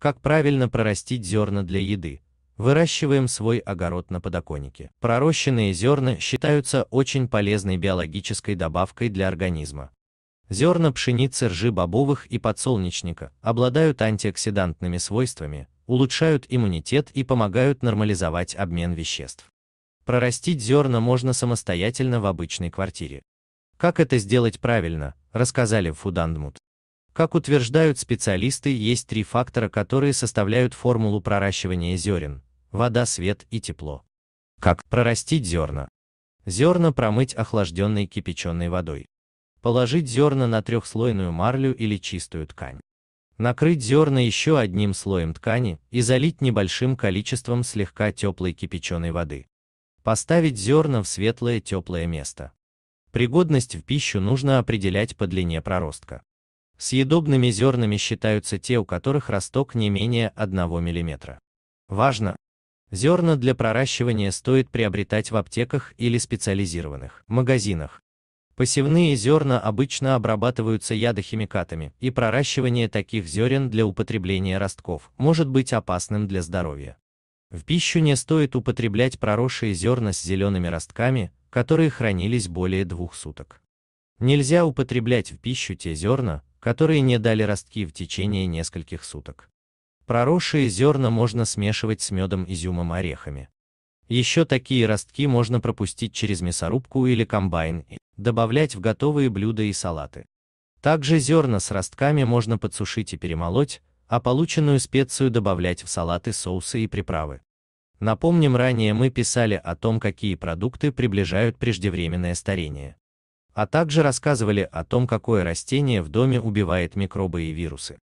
Как правильно прорастить зерна для еды? Выращиваем свой огород на подоконнике. Пророщенные зерна считаются очень полезной биологической добавкой для организма. Зерна пшеницы, ржи бобовых и подсолнечника обладают антиоксидантными свойствами, улучшают иммунитет и помогают нормализовать обмен веществ. Прорастить зерна можно самостоятельно в обычной квартире. Как это сделать правильно, рассказали в Фудандмут. Как утверждают специалисты, есть три фактора, которые составляют формулу проращивания зерен – вода, свет и тепло. Как прорастить зерна? Зерна промыть охлажденной кипяченой водой. Положить зерна на трехслойную марлю или чистую ткань. Накрыть зерна еще одним слоем ткани и залить небольшим количеством слегка теплой кипяченой воды. Поставить зерна в светлое теплое место. Пригодность в пищу нужно определять по длине проростка. Съедобными зернами считаются те, у которых росток не менее 1 мм. Важно! Зерна для проращивания стоит приобретать в аптеках или специализированных магазинах. Посевные зерна обычно обрабатываются ядохимикатами, и проращивание таких зерен для употребления ростков может быть опасным для здоровья. В пищу не стоит употреблять проросшие зерна с зелеными ростками, которые хранились более двух суток. Нельзя употреблять в пищу те зерна, которые не дали ростки в течение нескольких суток. Проросшие зерна можно смешивать с медом, изюмом, орехами. Еще такие ростки можно пропустить через мясорубку или комбайн, и добавлять в готовые блюда и салаты. Также зерна с ростками можно подсушить и перемолоть, а полученную специю добавлять в салаты, соусы и приправы. Напомним, ранее мы писали о том, какие продукты приближают преждевременное старение а также рассказывали о том, какое растение в доме убивает микробы и вирусы.